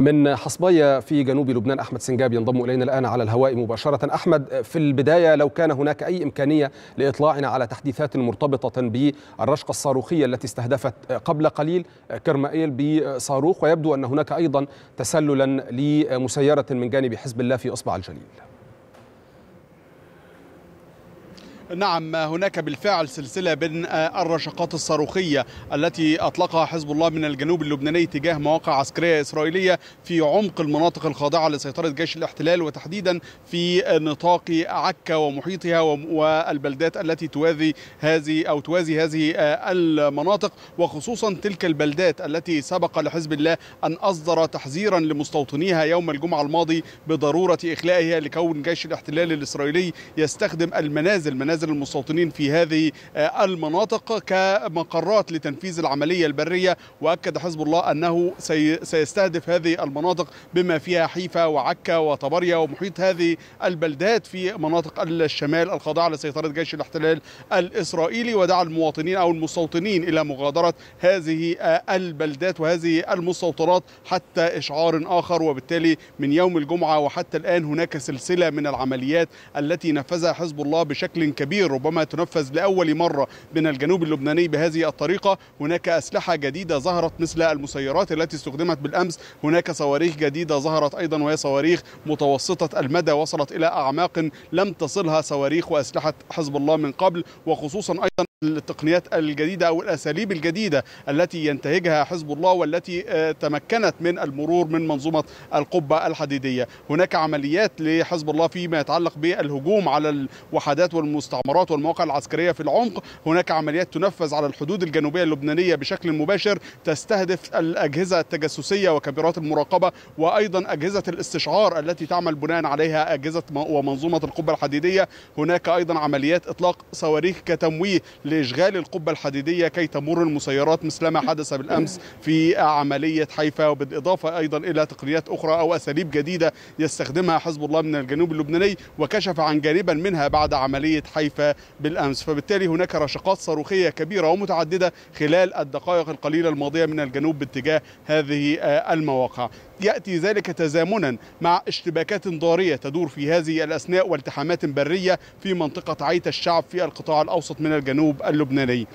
من حصبية في جنوب لبنان أحمد سنجاب ينضم إلينا الآن على الهواء مباشرة أحمد في البداية لو كان هناك أي إمكانية لإطلاعنا على تحديثات مرتبطة بالرشقة الصاروخية التي استهدفت قبل قليل كرمائيل بصاروخ ويبدو أن هناك أيضا تسللا لمسيرة من جانب حزب الله في أصبع الجليل نعم هناك بالفعل سلسلة من آه، الرشقات الصاروخية التي أطلقها حزب الله من الجنوب اللبناني تجاه مواقع عسكرية إسرائيلية في عمق المناطق الخاضعة لسيطرة جيش الاحتلال وتحديدا في نطاق عكا ومحيطها والبلدات التي توازي هذه أو توازي هذه آه، المناطق وخصوصا تلك البلدات التي سبق لحزب الله أن أصدر تحذيرا لمستوطنيها يوم الجمعة الماضي بضرورة إخلائها لكون جيش الاحتلال الإسرائيلي يستخدم المنازل منازل منازل المستوطنين في هذه آه، المناطق كمقرات لتنفيذ العملية البرية وأكد حزب الله أنه سيستهدف هذه المناطق بما فيها حيفا وعكا وطبريا ومحيط هذه البلدات في مناطق الشمال الخاضعة لسيطرة جيش الاحتلال الإسرائيلي ودعا المواطنين أو المستوطنين إلى مغادرة هذه آه، البلدات وهذه المستوطنات حتى إشعار آخر وبالتالي من يوم الجمعة وحتى الآن هناك سلسلة من العمليات التي نفذها حزب الله بشكل كبير كبير ربما تنفذ لأول مرة من الجنوب اللبناني بهذه الطريقة هناك أسلحة جديدة ظهرت مثل المسيرات التي استخدمت بالأمس هناك صواريخ جديدة ظهرت أيضا وهي صواريخ متوسطة المدى وصلت إلى أعماق لم تصلها صواريخ وأسلحة حزب الله من قبل وخصوصا أيضا التقنيات الجديدة أو الأساليب الجديدة التي ينتهجها حزب الله والتي آه، تمكنت من المرور من منظومة القبة الحديدية هناك عمليات لحزب الله فيما يتعلق بالهجوم على الوحدات والمستعمرات والمواقع العسكرية في العمق هناك عمليات تنفذ على الحدود الجنوبية اللبنانية بشكل مباشر تستهدف الأجهزة التجسسية وكاميرات المراقبة وأيضا أجهزة الاستشعار التي تعمل بناء عليها أجهزة ومنظومة القبة الحديدية هناك أيضا عمليات إطلاق صواريخ كتمويه لإشغال القبة الحديدية كي تمر المسيرات مثل ما حدث بالأمس في عملية حيفا وبالإضافة أيضا إلى تقنيات أخرى أو أساليب جديدة يستخدمها حزب الله من الجنوب اللبناني وكشف عن جانبا منها بعد عملية حيفا بالأمس فبالتالي هناك رشقات صاروخية كبيرة ومتعددة خلال الدقائق القليلة الماضية من الجنوب باتجاه هذه المواقع يأتي ذلك تزامنا مع اشتباكات ضارية تدور في هذه الأثناء والتحامات برية في منطقة عيت الشعب في القطاع الأوسط من الجنوب اللبناني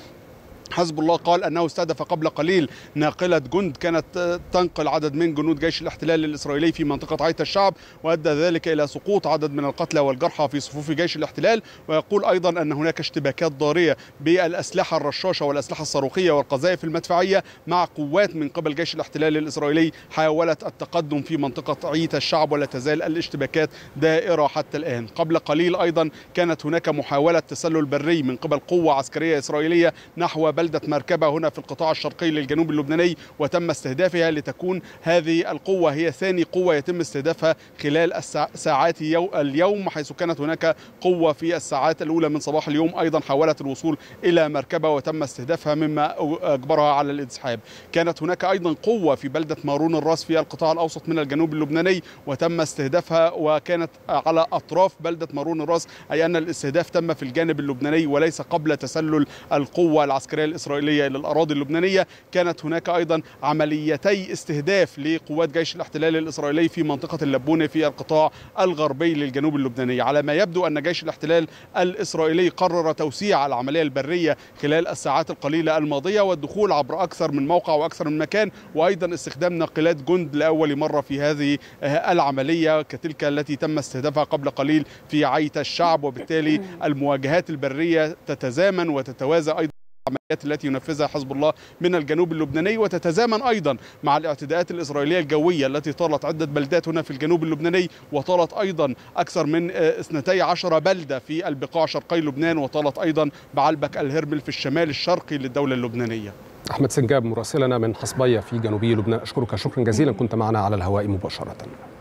حزب الله قال انه استهدف قبل قليل ناقله جند كانت تنقل عدد من جنود جيش الاحتلال الاسرائيلي في منطقه عيت الشعب وادى ذلك الى سقوط عدد من القتلى والجرحى في صفوف جيش الاحتلال ويقول ايضا ان هناك اشتباكات ضاريه بالاسلحه الرشاشه والاسلحه الصاروخيه والقذائف المدفعيه مع قوات من قبل جيش الاحتلال الاسرائيلي حاولت التقدم في منطقه عيت الشعب ولا تزال الاشتباكات دائره حتى الان قبل قليل ايضا كانت هناك محاوله تسلل بري من قبل قوه عسكريه اسرائيليه نحو بلدة مركبة هنا في القطاع الشرقي للجنوب اللبناني وتم استهدافها لتكون هذه القوة هي ثاني قوة يتم استهدافها خلال ساعات اليوم حيث كانت هناك قوة في الساعات الأولى من صباح اليوم أيضا حاولت الوصول إلى مركبة وتم استهدافها مما أجبرها على الانسحاب كانت هناك أيضا قوة في بلدة مارون الراس في القطاع الأوسط من الجنوب اللبناني وتم استهدافها وكانت على أطراف بلدة مارون الراس أي أن الاستهداف تم في الجانب اللبناني وليس قبل تسلل القوة العسكرية الاحتلال الإسرائيلية إلى الأراضي اللبنانية كانت هناك أيضا عمليتي استهداف لقوات جيش الاحتلال الإسرائيلي في منطقة اللبونة في القطاع الغربي للجنوب اللبناني على ما يبدو أن جيش الاحتلال الإسرائيلي قرر توسيع العملية البرية خلال الساعات القليلة الماضية والدخول عبر أكثر من موقع وأكثر من مكان وأيضا استخدام ناقلات جند لأول مرة في هذه العملية كتلك التي تم استهدافها قبل قليل في عيت الشعب وبالتالي المواجهات البرية تتزامن وتتوازى أيضا العمليات التي ينفذها حزب الله من الجنوب اللبناني وتتزامن ايضا مع الاعتداءات الاسرائيليه الجويه التي طالت عده بلدات هنا في الجنوب اللبناني وطالت ايضا اكثر من 12 آه، بلده في البقاع شرقي لبنان وطالت ايضا بعلبك الهرمل في الشمال الشرقي للدوله اللبنانيه. احمد سنجاب مراسلنا من حصبيه في جنوبي لبنان اشكرك شكرا جزيلا كنت معنا على الهواء مباشره.